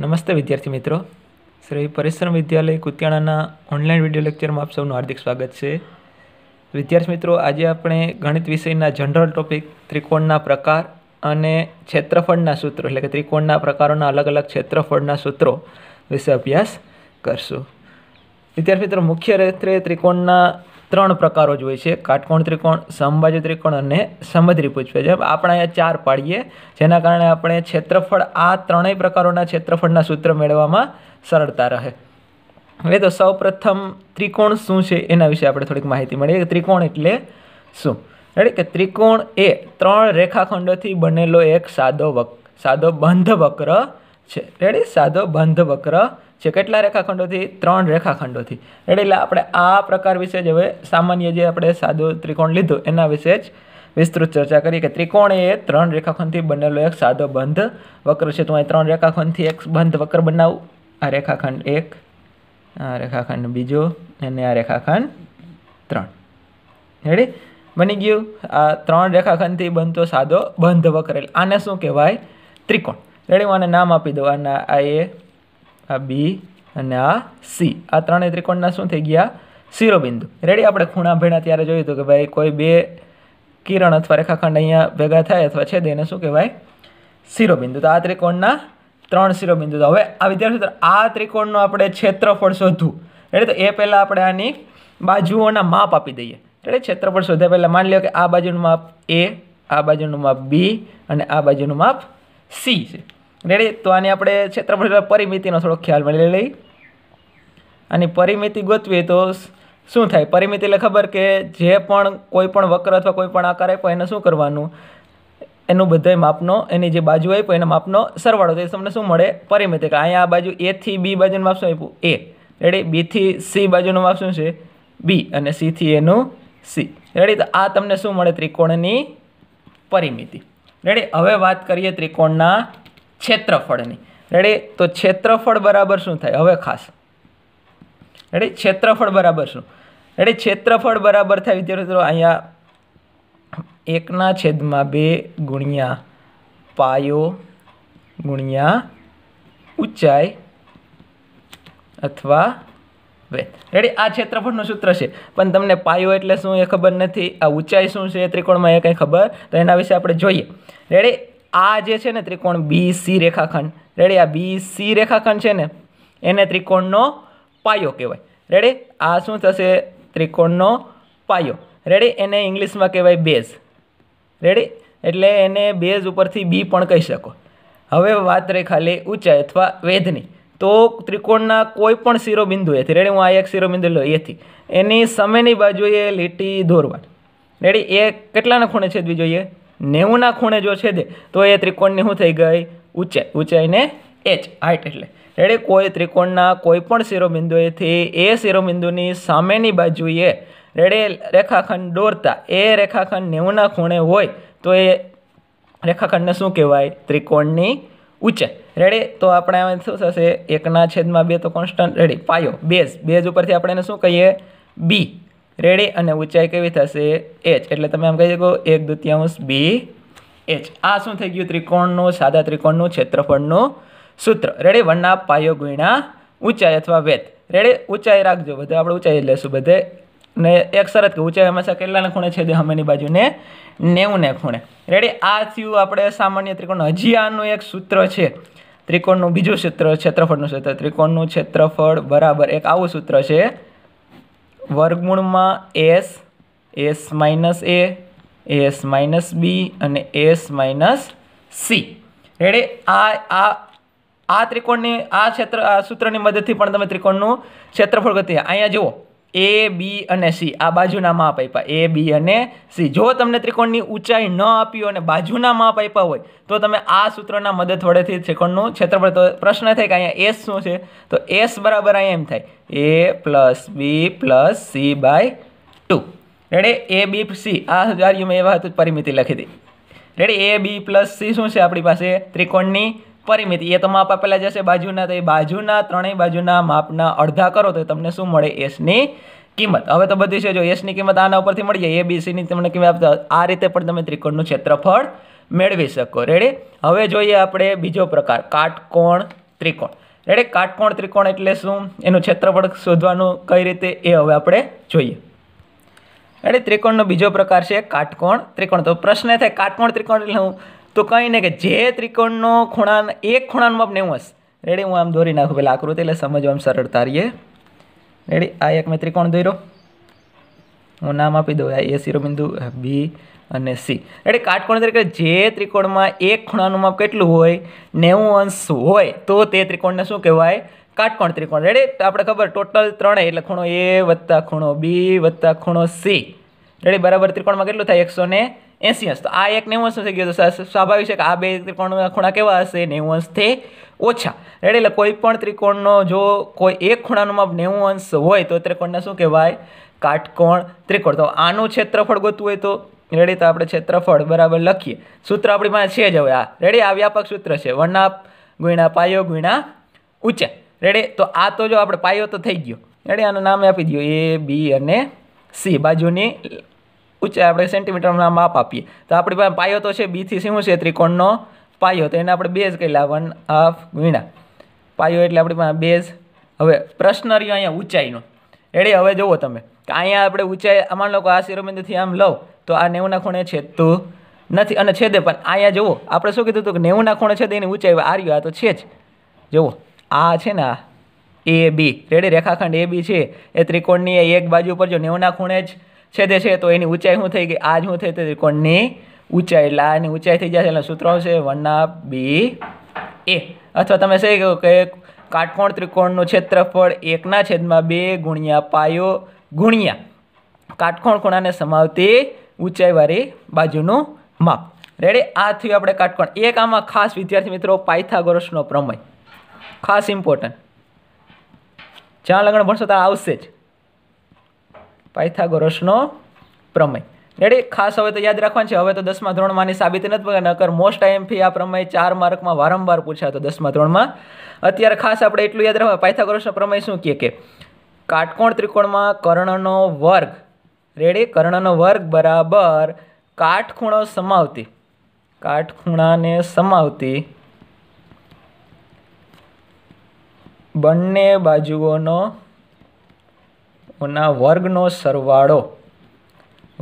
નમસ્તે વિદ્યાર્થી મિત્રો શ્રી પરિશ્રમ વિદ્યાલય કુતિયાણાના ઓનલાઈન વિડીયો લેક્ચરમાં આપ સૌનું હાર્દિક સ્વાગત છે વિદ્યાર્થી મિત્રો આજે આપણે ગણિત વિષયના જનરલ ટોપિક ત્રિકોણના પ્રકાર અને ક્ષેત્રફળના સૂત્રો એટલે કે ત્રિકોણના પ્રકારોના અલગ અલગ ક્ષેત્રફળના સૂત્રો વિશે અભ્યાસ કરશું વિદ્યાર્થી મિત્રો મુખ્ય રેત્રે ત્રિકોણના ત્રણ પ્રકારો જ હોય છે કાટકોણ ત્રિકોણ સમબાજુ ત્રિકોણ અને પૂછવે છે જેમ આપણે અહીંયા ચાર પાડીએ જેના કારણે આપણે ક્ષેત્રફળ આ ત્રણેય પ્રકારોના ક્ષેત્રફળના સૂત્ર મેળવવામાં સરળતા રહે હવે તો સૌ પ્રથમ ત્રિકોણ શું છે એના વિશે આપણે થોડીક માહિતી મળીએ ત્રિકોણ એટલે શું રેડી કે ત્રિકોણ એ ત્રણ રેખાખંડોથી બનેલો એક સાદો વક સાદો બંધ વક્ર છે રેડી સાદો બંધ વક્ર છે કેટલા રેખાખંડોથી ત્રણ રેખાખંડોથી એટલે આપણે આ પ્રકાર વિશે જ હવે સામાન્ય જે આપણે સાદો ત્રિકોણ લીધો એના વિશે જ વિસ્તૃત ચર્ચા કરી કે ત્રિકોણ એ ત્રણ રેખાખંડથી બનેલો એક સાદો બંધ વક્ર છે તો અહીં ત્રણ રેખાખંડથી એક બંધ વક્ર બનાવું આ રેખાખંડ એક આ રેખાખંડ બીજો અને આ રેખાખંડ ત્રણ હેડી બની ગયું આ ત્રણ રેખાખંડથી બનતો સાદો બંધ વક્ર એટલે આને શું કહેવાય ત્રિકોણ રેડી હું આને નામ આપી દઉં આના આ એ આ બી અને આ સી આ ત્રણેય ત્રિકોણના શું થઈ ગયા શિરોબિંદુ રેડી આપણે ખૂણા ભેણા ત્યારે જોયું હતું કે ભાઈ કોઈ બે કિરણ અથવા રેખાખંડ અહીંયા ભેગા થાય અથવા છે એને શું કહેવાય શિરોબિંદુ તો આ ત્રિકોણના ત્રણ શિરોબિંદુ તો હવે આ વિદ્યાર્થી આ ત્રિકોણનું આપણે ક્ષેત્રફળ શોધવું રેડી તો એ પહેલાં આપણે આની બાજુઓના માપ આપી દઈએ એટલે ક્ષેત્રફળ શોધ્યા પહેલાં માની લો કે આ બાજુનું માપ એ આ બાજુનું માપ બી અને આ બાજુનું માપ સી છે રેડી તો આની આપણે ક્ષેત્રફળ પરિમિતિનો થોડો ખ્યાલ મળી લઈ આની પરિમિતિ ગોતવીએ તો શું થાય પરિમિતિ એટલે ખબર કે જે પણ કોઈ પણ વક્ર અથવા કોઈ પણ આકાર આપ્યો એને શું કરવાનું એનું બધાય માપનો એની જે બાજુ આપ્યો એના માપનો સરવાળો તો એ તમને શું મળે પરિમિતિ કે અહીંયા આ બાજુ એથી બી બાજુનું માપ શું આપ્યું એ રેડી બીથી સી બાજુનું માપ શું છે બી અને સીથી એનું સી રેડી તો આ તમને શું મળે ત્રિકોણની પરિમિતિ રેડી હવે વાત કરીએ ત્રિકોણના ક્ષેત્રફળની રેડી તો ક્ષેત્રફળ બરાબર શું થાય હવે ખાસ રેડી ક્ષેત્રફળ બરાબર શું રેડી ક્ષેત્રફળ બરાબર થાય વિદ્યાર્થી મિત્રો અહીંયા એકના છેદમાં બે ગુણ્યા પાયો ગુણ્યા ઊંચાઈ અથવા વેધ રેડી આ ક્ષેત્રફળનું સૂત્ર છે પણ તમને પાયો એટલે શું એ ખબર નથી આ ઊંચાઈ શું છે ત્રિકોણમાં એ કંઈ ખબર તો એના વિશે આપણે જોઈએ રેડી આ જે છે ને ત્રિકોણ બી સી રેખાખંડ રેડી આ બી સી રેખાખંડ છે ને એને ત્રિકોણનો પાયો કહેવાય રેડી આ શું થશે ત્રિકોણનો પાયો રેડી એને ઇંગ્લિશમાં કહેવાય બેઝ રેડી એટલે એને બેઝ ઉપરથી બી પણ કહી શકો હવે વાત રહી ખાલી ઊંચાઈ અથવા વેધની તો ત્રિકોણના કોઈ પણ શિરોબિંદુએથી રેડી હું આ એક શિરોબિંદુ લો એથી એની સામેની બાજુએ લીટી દોરવા રેડી એ કેટલાના ખૂણે છેદવી જોઈએ નેવુંના ખૂણે જો છેદે તો એ ત્રિકોણની શું થઈ ગઈ ઊંચાઈ ઊંચાઈને એચ હાઇટ એટલે એટલે કોઈ ત્રિકોણના કોઈ પણ શિરોબિંદુએથી એ શિરોબિંદુની સામેની બાજુએ રેડે રેખાખંડ દોરતા એ રેખાખંડ નેવુંના ખૂણે હોય તો એ રેખાખંડને શું કહેવાય ત્રિકોણની ઊંચાઈ રેડે તો આપણે શું થશે એકના છેદમાં બે તો કોન્સ્ટન્ટ રેડી પાયો બેઝ બેઝ ઉપરથી આપણે શું કહીએ બી રેડી અને ઊંચાઈ કેવી થશે એચ એટલે તમે આમ કહી શકો એક દુત્યાંશ બી એચ આ શું થઈ ગયું ત્રિકોણનું સાદા ત્રિકોણનું ક્ષેત્રફળનું સૂત્ર રેડી વનના પાયો ગુણ્યા ઊંચાઈ અથવા વેત રેડી ઊંચાઈ રાખજો બધે આપણે ઊંચાઈ લેશું બધે ને એક શરત કે ઊંચાઈ હંમેશા કેટલાને ખૂણે છે જે હમેની બાજુને નેવુંને ખૂણે રેડી આ થયું આપણે સામાન્ય ત્રિકોણ હજી આનું એક સૂત્ર છે ત્રિકોણનું બીજું સૂત્ર ક્ષેત્રફળનું સૂત્ર ત્રિકોણનું ક્ષેત્રફળ બરાબર એક આવું સૂત્ર છે વર્ગમૂળમાં S S minus A S minus B અને એસ માઇનસ સી રેડે આ આ આ ત્રિકોણની આ ક્ષેત્ર આ સૂત્રની મદદથી પણ તમે ત્રિકોણનું ક્ષેત્રફળ ગતિ અહીંયા જુઓ એ બી અને સી આ બાજુના માપ આપ્યા એ બી અને સી જો તમને ત્રિકોણની ઊંચાઈ ન આપી અને બાજુના માપ આપ્યા હોય તો તમે આ સૂત્રના મદદ વડેથી ત્રિકોણનું ક્ષેત્રફળ તો પ્રશ્ન થાય કે અહીંયા એસ શું છે તો એસ બરાબર અહીંયા એમ થાય A plus B plus C by two રેડી એ બી સી આ આર્યુમાં એવા હતું પરિમિતિ લખી હતી રેડી એ બી પ્લસ સી શું છે આપણી પાસે ત્રિકોણની પરિમિતિ એ તો માપ આપેલા જશે બાજુના તો એ બાજુના ત્રણેય બાજુના માપના અડધા કરો તો તમને શું મળે એસની કિંમત હવે તો બધી છે જો એસની કિંમત આના ઉપરથી મળી જાય એ બી સીની તમને કિંમત આ રીતે પણ તમે ત્રિકોણનું ક્ષેત્રફળ મેળવી શકો રેડી હવે જોઈએ આપણે બીજો પ્રકાર કાટકોણ ત્રિકોણ રેડી કાટકોણ ત્રિકોણ એટલે શું એનું ક્ષેત્રફળ શોધવાનું કઈ રીતે એ હવે આપણે જોઈએ રેડી ત્રિકોણનો બીજો પ્રકાર છે કાટકોણ ત્રિકોણ તો પ્રશ્ન થાય કાટકોણ ત્રિકોણ એટલે હું તો કંઈ નહીં કે જે ત્રિકોણનો ખૂણા એક ખૂણાનું માપ નેવું હશે રેડી હું આમ દોરી નાખું પેલા આકૃતિ એટલે આમ સરળતા રહીએ રેડી આ એક મેં ત્રિકોણ દોર્યો હું નામ આપી દઉં એ શિરોબિંદુ બી અને સી એટલે કાટકોણ તરીકે જે ત્રિકોણમાં એક ખૂણાનું માપ કેટલું હોય નેવું અંશ હોય તો તે ત્રિકોણને શું કહેવાય કાટકોણ ત્રિકોણ રેડી આપણે ખબર ટોટલ ત્રણે એટલે ખૂણો એ વત્તા ખૂણો બી વત્તા ખૂણો સી રેડી બરાબર ત્રિકોણમાં કેટલું થાય એકસો ને એંસી અંશ તો આ એક નેવું અંશ થઈ ગયો તો સ્વાભાવિક છે કે આ બે ત્રિકોણના ખૂણા કેવા હશે નેવું અંશથી ઓછા રેડી એટલે કોઈ પણ ત્રિકોણનો જો કોઈ એક ખૂણાનું માપ નેવું અંશ હોય તો ત્રિકોણને શું કહેવાય કાટકોણ ત્રિકોણ તો આનું ક્ષેત્રફળ ગોતું હોય તો રેડી તો આપણે ક્ષેત્રફળ બરાબર લખીએ સૂત્ર આપણી પાસે છે જ હવે આ રેડી આ વ્યાપક સૂત્ર છે વર્ણાપ ગુણા પાયો ગુણા ઊંચા રેડી તો આ તો જો આપણે પાયો તો થઈ ગયો રેડી આનું નામ આપી દો એ બી અને સી બાજુની ઊંચાઈ આપણે સેન્ટીમીટરમાં માપ આપીએ તો આપણી પાસે પાયો તો છે બીથી શું છે ત્રિકોણનો પાયો તો એને આપણે બેઝ કહી વન હાફ વીણા પાયો એટલે આપણી પાસે બેઝ હવે પ્રશ્ન રહ્યો અહીંયા ઊંચાઈનો એડી હવે જુઓ તમે કે અહીંયા આપણે ઊંચાઈ અમાન લોકો આ શિરોબિંદુથી આમ લઉં તો આ નેવુંના ખૂણે છેદતું નથી અને છેદે પણ અહીંયા જુઓ આપણે શું કીધું હતું કે નેવુંના ખૂણે છેદે એની ઊંચાઈ આ રહ્યું આ તો છે જ જુઓ આ છે ને આ એ બી રેડી રેખાખંડ એ બી છે એ ત્રિકોણની એક બાજુ પર જો નેવુંના ખૂણે જ છેદે છે તો એની ઊંચાઈ શું થઈ ગઈ આ જ શું થઈ તો ત્રિકોણની ઊંચાઈ એટલે આની ઊંચાઈ થઈ જશે એટલે સૂત્ર આવશે વન હાફ બી એ અથવા તમે શું કહો કે કાટકોણ ત્રિકોણનું ક્ષેત્રફળ એકના છેદમાં બે ગુણ્યા પાયો ગુણ્યા કાટકોણ ખૂણાને સમાવતી ઊંચાઈવાળી બાજુનું માપ રેડી આ થયું આપણે કાટકોણ એક આમાં ખાસ વિદ્યાર્થી મિત્રો પાયથાગોરસનો પ્રમય ખાસ ઇમ્પોર્ટન્ટ જ્યાં લગ્ન ભણશો ત્યાં આવશે જ પાયથાગોરસનો પ્રમેય રેડી ખાસ હવે તો યાદ રાખવાનું છે હવે તો દસમા ધોરણમાંની આની સાબિતી નથી નકર મોસ્ટ આઈએમપી આ પ્રમેય ચાર માર્કમાં વારંવાર પૂછાતો દસમા ધોરણમાં અત્યારે ખાસ આપણે એટલું યાદ રાખવા પાયથાગોરસનો પ્રમેય શું કહે કે કાટકોણ ત્રિકોણમાં કર્ણનો વર્ગ રેડી કર્ણનો વર્ગ બરાબર કાટખૂણો સમાવતી કાટખૂણાને સમાવતી બંને બાજુઓનો ઓના વર્ગનો સરવાળો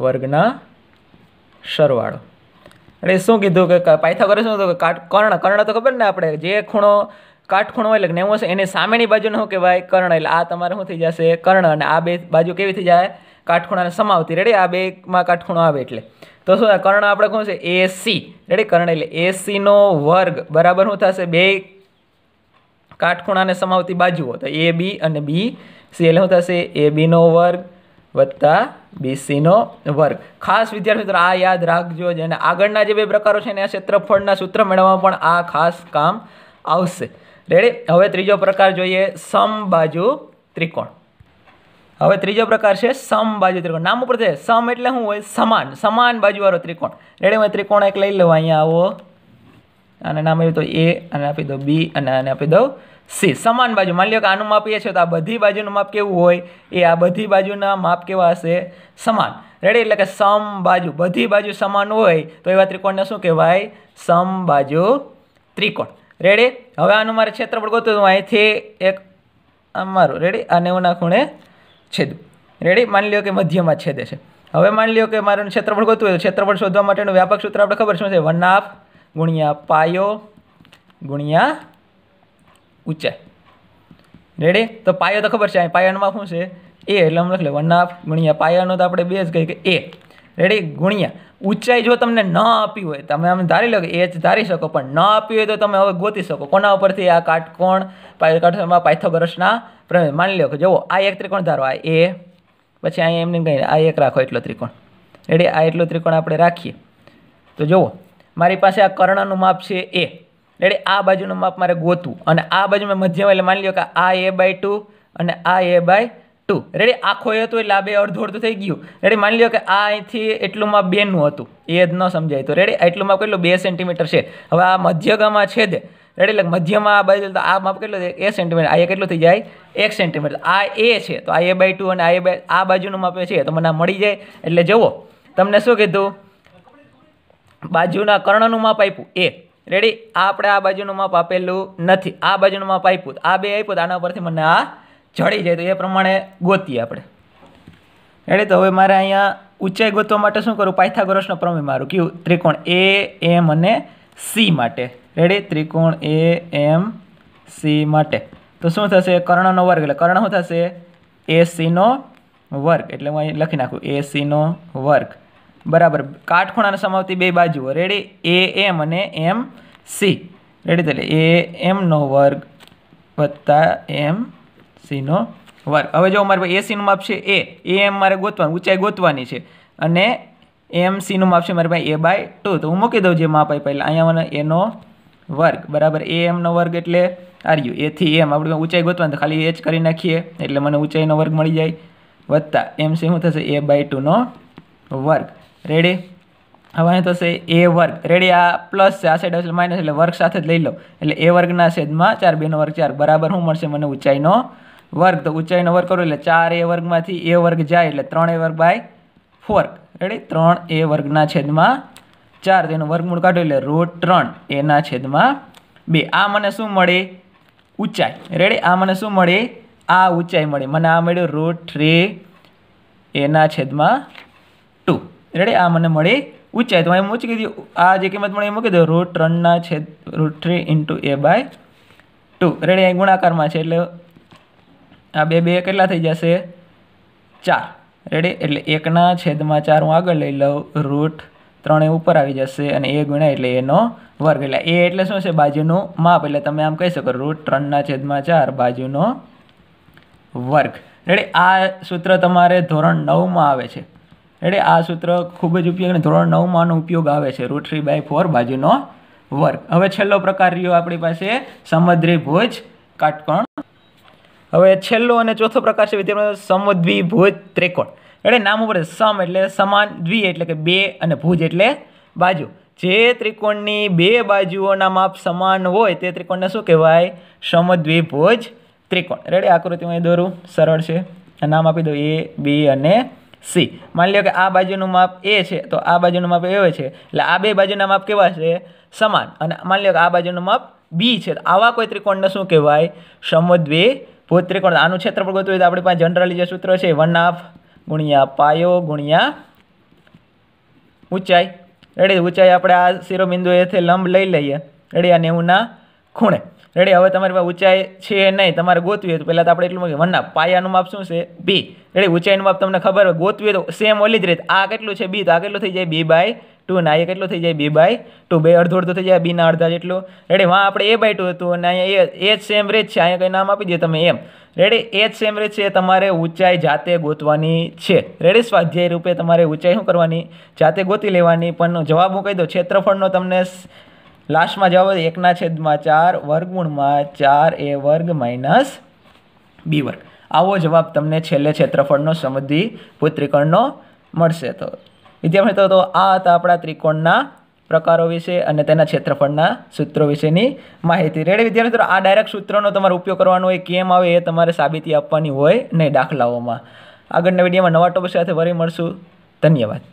વર્ગના સરવાળો એટલે શું કીધું કે પાયથાગોરસ શું કે કાટ કર્ણ કર્ણ તો ખબર ને આપણે જે ખૂણો કાટખૂણો એટલે નેવું હશે એની સામેની બાજુને શું કહેવાય કર્ણ એટલે આ તમારે શું થઈ જશે કર્ણ અને આ બે બાજુ કેવી થઈ જાય કાટખૂણાને સમાવતી રેડી આ બેમાં કાટખૂણો આવે એટલે તો શું કર્ણ આપણે શું છે એસી રેડી કર્ણ એટલે એસીનો વર્ગ બરાબર શું થશે બે કાટખૂણાને સમાવતી બાજુઓ તો એ બી અને બી સી એટલે શું થશે એ બીનો વર્ગ વત્તા બીસીનો વર્ગ ખાસ વિદ્યાર્થી મિત્રો આ યાદ રાખજો અને આગળના જે બે પ્રકારો છે ને આ ક્ષેત્રફળના સૂત્ર મેળવવામાં પણ આ ખાસ કામ આવશે રેડી હવે ત્રીજો પ્રકાર જોઈએ સમબાજુ ત્રિકોણ હવે ત્રીજો પ્રકાર છે સમબાજુ ત્રિકોણ નામ ઉપર છે સમ એટલે શું હોય સમાન સમાન બાજુવાળો ત્રિકોણ રેડી હવે ત્રિકોણ એક લઈ લેવા અહીંયા આવો આને નામ આપ્યું તો એ અને આપી દો બી અને આને આપી દઉં સી સમાન બાજુ માની લો કે આનું માપ એ છે તો આ બધી બાજુનું માપ કેવું હોય એ આ બધી બાજુના માપ કેવા હશે સમાન રેડી એટલે કે સમ બાજુ બધી બાજુ સમાન હોય તો એવા ત્રિકોણને શું કહેવાય સમ બાજુ ત્રિકોણ રેડી હવે આનું મારે ક્ષેત્રફળ ગોતું હું અહીંથી એક મારું રેડી આ નેવુંના ખૂણે છેદું રેડી માની લો કે મધ્યમાં છેદે છે હવે માની લ્યો કે મારું ક્ષેત્રફળ ગોતું હોય તો ક્ષેત્રફળ શોધવા માટેનું વ્યાપક સૂત્ર આપણે ખબર શું છે વન હાફ ગુણ્યા પાયો ગુણ્યા ઊંચાઈ રેડી તો પાયો તો ખબર છે પાયાનમાં શું છે એ એટલે આમ લખી લે વન હાફ ગુણ્યા પાયાનો તો આપણે બે જ કે એ રેડી ગુણ્યા ઊંચાઈ જો તમને ન આપી હોય તમે આમ ધારી લો કે એચ ધારી શકો પણ ન આપી હોય તો તમે હવે ગોતી શકો કોના ઉપરથી આ કાટકોણ કાટકોણમાં પાયથોગરસના પ્રમેય માની લો કે જુઓ આ એક ત્રિકોણ ધારો આ એ પછી અહીંયા એમને કહીને આ એક રાખો એટલો ત્રિકોણ રેડી આ એટલો ત્રિકોણ આપણે રાખીએ તો જુઓ મારી પાસે આ કર્ણનું માપ છે એ એટલે આ બાજુનું માપ મારે ગોતવું અને આ બાજુ મેં મધ્યમાં એટલે માની લો કે આ એ બાય ટુ અને આ એ બાય ટુ રેડી આખો એ હતું એટલે આ બે અડધું અડધું થઈ ગયું રેડી માની લો કે આ અહીંથી એટલું માપ બેનું હતું એ જ ન સમજાય તો રેડી એટલું માપ કેટલું બે સેન્ટીમીટર છે હવે આ મધ્યગામાં છેદે રેડી એટલે મધ્યમાં આ બાજુ તો આ માપ કેટલું છે એ સેન્ટીમીટર આ એ કેટલું થઈ જાય એક સેન્ટીમીટર આ એ છે તો આ એ બાય ટુ અને આ એ બાય આ બાજુનું માપ છે તો મને મળી જાય એટલે જુઓ તમને શું કીધું બાજુના કર્ણનું માપ આપ્યું એ રેડી આ આપણે આ બાજુનું માપ આપેલું નથી આ બાજુનું માપ આપ્યું આ બે આપ્યું આના ઉપરથી મને આ જડી જાય તો એ પ્રમાણે ગોતીએ આપણે રેડી તો હવે મારે અહીંયા ઊંચાઈ ગોતવા માટે શું કરું પાયથાગોરસનો પ્રમેય મારું કયું ત્રિકોણ એ એમ અને સી માટે રેડી ત્રિકોણ એ એમ સી માટે તો શું થશે કર્ણનો વર્ગ એટલે કર્ણ શું થશે એ સીનો વર્ગ એટલે હું અહીં લખી નાખું એ સીનો વર્ગ બરાબર કાટખૂણાને સમાવતી બે બાજુઓ રેડી એ એમ અને એમ સી રેડી એટલે એ એમનો વર્ગ વત્તા એમ સીનો વર્ગ હવે જો મારે એ સીનું માપ છે એ એ એમ મારે ગોતવાનું ઊંચાઈ ગોતવાની છે અને એમ સીનું માપ છે મારી પાસે એ બાય ટુ તો હું મૂકી દઉં જે માપ આપ્યા પહેલાં અહીંયા મને એનો વર્ગ બરાબર એ એમનો વર્ગ એટલે આર્યુ એથી એમ આપણે ઊંચાઈ ગોતવાની ખાલી એચ કરી નાખીએ એટલે મને ઊંચાઈનો વર્ગ મળી જાય વત્તા એમ સી શું થશે એ બાય ટુનો વર્ગ રેડી હવે અહીં થશે એ વર્ગ રેડી આ પ્લસ છે આ સાઈડ આવશે માઇનસ એટલે વર્ગ સાથે જ લઈ લો એટલે એ વર્ગના છેદમાં ચાર બેનો વર્ગ ચાર બરાબર શું મળશે મને ઊંચાઈનો વર્ગ તો ઊંચાઈનો વર્ગ કરો એટલે ચાર એ વર્ગમાંથી એ વર્ગ જાય એટલે ત્રણ એ વર્ગ બાય ફોર રેડી ત્રણ એ વર્ગના છેદમાં ચાર તેનું એનું વર્ગમૂળ કાઢો એટલે રૂટ ત્રણ એના છેદમાં બે આ મને શું મળે ઊંચાઈ રેડી આ મને શું મળે આ ઊંચાઈ મળી મને આ મળ્યું રૂટ થ્રી એના છેદમાં ટુ રેડી આ મને મળી ઊંચાઈ તો અહીં મૂકી દીધી આ જે કિંમત મળી એ મૂકી દો રૂટ ત્રણના છેદ root three into A by two રેડી અહીં ગુણાકારમાં છે એટલે આ બે બે કેટલા થઈ જશે ચાર રેડી એટલે એકના છેદમાં ચાર હું આગળ લઈ લઉં રૂટ ત્રણ ઉપર આવી જશે અને એ ગુણ્યા એટલે એનો વર્ગ એટલે એ એટલે શું છે બાજુનું માપ એટલે તમે આમ કહી શકો રૂટ ત્રણના છેદમાં ચાર બાજુનો વર્ગ રેડી આ સૂત્ર તમારે ધોરણ નવમાં આવે છે એટલે આ સૂત્ર ખૂબ જ ઉપયોગ અને ધોરણ નવમાંનો ઉપયોગ આવે છે રૂટ થ્રી બાય ફોર બાજુનો વર્ગ હવે છેલ્લો પ્રકાર રહ્યો આપણી પાસે સમદ્રી ભોજ કાટકોણ હવે છેલ્લો અને ચોથો પ્રકાર છે વિદ્યાર્થી સમદ્વી ભોજ ત્રિકોણ એટલે નામ ઉપર સમ એટલે સમાન દ્વિ એટલે કે બે અને ભુજ એટલે બાજુ જે ત્રિકોણની બે બાજુઓના માપ સમાન હોય તે ત્રિકોણને શું કહેવાય સમદ્વિભુજ ત્રિકોણ રેડી આકૃતિમાં એ દોરું સરળ છે નામ આપી દો એ બી અને સી માની લ્યો કે આ બાજુનું માપ એ છે તો આ બાજુનું માપ એ છે એટલે આ બે બાજુના માપ કેવા છે સમાન અને માની લ્યો કે આ બાજુનું માપ બી છે આવા કોઈ ત્રિકોણને શું કહેવાય સમદ્વે ભૂત ત્રિકોણ આનું ક્ષેત્રફળ ગોતું હોય તો આપણી પાસે જનરલી જે સૂત્ર છે વન હાફ ગુણ્યા પાયો ગુણ્યા ઊંચાઈ રેડી ઊંચાઈ આપણે આ શિરોબિંદુ એથી લંબ લઈ લઈએ રેડી આ નેવુંના ખૂણે રેડી હવે તમારી પાસે ઊંચાઈ છે નહીં તમારે ગોતવી હોય તો પહેલાં તો આપણે એટલું મૂકીએ વનના પાયાનું માપ શું છે બી રેડી ઊંચાઈનું માપ તમને ખબર હોય ગોતવી તો સેમ ઓલી જ રીત આ કેટલું છે બી તો આ કેટલું થઈ જાય બી બાય ટુ ના એ કેટલું થઈ જાય બી બાય ટુ બે અડધો અડધો થઈ જાય બીના અડધા જેટલું રેડી વાં આપણે એ બાય ટુ હતું અને અહીંયા એ જ સેમ રેજ છે અહીંયા કંઈ નામ આપી દઈએ તમે એમ રેડી એ જ સેમ રેજ છે તમારે ઊંચાઈ જાતે ગોતવાની છે રેડી સ્વાધ્યાય રૂપે તમારે ઊંચાઈ શું કરવાની જાતે ગોતી લેવાની પણ જવાબ હું કહી દઉં ક્ષેત્રફળનો તમને લાસ્ટમાં જવાબ એકના છેદમાં ચાર વર્ગગુણમાં ચાર એ વર્ગ માઇનસ બી વર્ગ આવો જવાબ તમને છેલ્લે ક્ષેત્રફળનો સમુદ્રી ભૂત મળશે તો વિદ્યાર્થી મિત્રો તો આ હતા આપણા ત્રિકોણના પ્રકારો વિશે અને તેના ક્ષેત્રફળના સૂત્રો વિશેની માહિતી રેડી વિદ્યાર્થી મિત્રો આ ડાયરેક્ટ સૂત્રનો તમારે ઉપયોગ કરવાનો હોય કેમ આવે એ તમારે સાબિતી આપવાની હોય નહીં દાખલાઓમાં આગળના વિડીયોમાં નવા ટોપિક સાથે ફરી મળશું ધન્યવાદ